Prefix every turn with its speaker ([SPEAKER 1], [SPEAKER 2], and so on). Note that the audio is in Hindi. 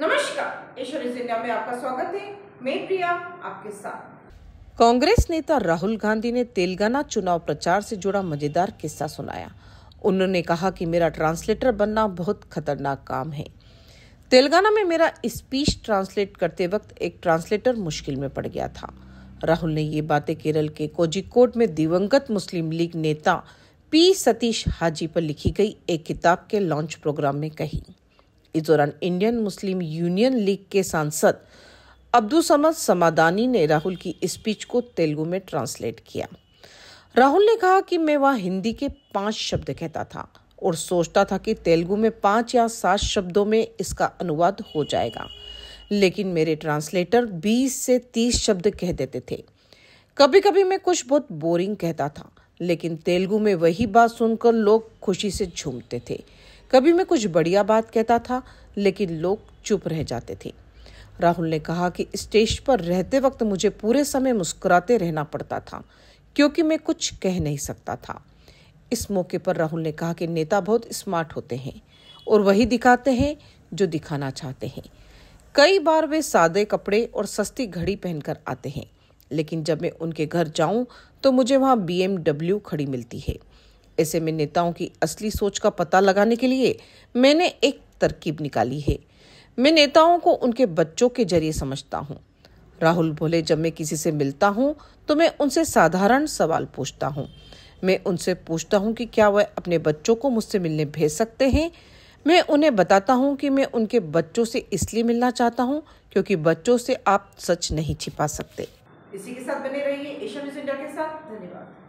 [SPEAKER 1] नमस्कार में आपका स्वागत है मैं प्रिया आपके साथ कांग्रेस नेता राहुल गांधी ने तेलंगाना चुनाव प्रचार से जुड़ा मजेदार किस्सा सुनाया उन्होंने कहा कि मेरा ट्रांसलेटर बनना बहुत खतरनाक काम है तेलंगाना में मेरा स्पीच ट्रांसलेट करते वक्त एक ट्रांसलेटर मुश्किल में पड़ गया था राहुल ने ये बातें केरल के कोजिकोड में दिवंगत मुस्लिम लीग नेता पी सतीश हाजी पर लिखी गई एक किताब के लॉन्च प्रोग्राम में कही इस दौरान इंडियन मुस्लिम यूनियन लीग के सांसद अब्दुल समद समादानी ने राहुल की स्पीच को तेलुगु में ट्रांसलेट किया राहुल ने कहा कि मैं वह हिंदी के पांच शब्द कहता था और सोचता था कि तेलुगु में पांच या सात शब्दों में इसका अनुवाद हो जाएगा लेकिन मेरे ट्रांसलेटर 20 से 30 शब्द कह देते थे कभी कभी मैं कुछ बहुत बोरिंग कहता था लेकिन तेलुगु में वही बात सुनकर लोग खुशी से झूमते थे कभी मैं कुछ बढ़िया बात कहता था लेकिन लोग चुप रह जाते थे राहुल ने कहा कि स्टेज पर रहते वक्त मुझे पूरे समय मुस्कुराते रहना पड़ता था क्योंकि मैं कुछ कह नहीं सकता था इस मौके पर राहुल ने कहा कि नेता बहुत स्मार्ट होते हैं और वही दिखाते हैं जो दिखाना चाहते हैं कई बार वे सादे कपड़े और सस्ती घड़ी पहनकर आते हैं लेकिन जब मैं उनके घर जाऊं तो मुझे वहां बीएमडब्ल्यू खड़ी मिलती है ऐसे में नेताओं की असली सोच का पता लगाने के लिए मैंने एक तरकीब निकाली है मैं नेताओं को उनके बच्चों के जरिए समझता हूँ राहुल बोले जब मैं किसी से मिलता हूँ तो मैं उनसे साधारण सवाल पूछता हूँ मैं उनसे पूछता हूँ कि क्या वह अपने बच्चों को मुझसे मिलने भेज सकते हैं मैं उन्हें बताता हूँ कि मैं उनके बच्चों से इसलिए मिलना चाहता हूँ क्योंकि बच्चों से आप सच नहीं छिपा सकते इसी के साथ बने रहिए एशिया न्यूज इंडिया के साथ धन्यवाद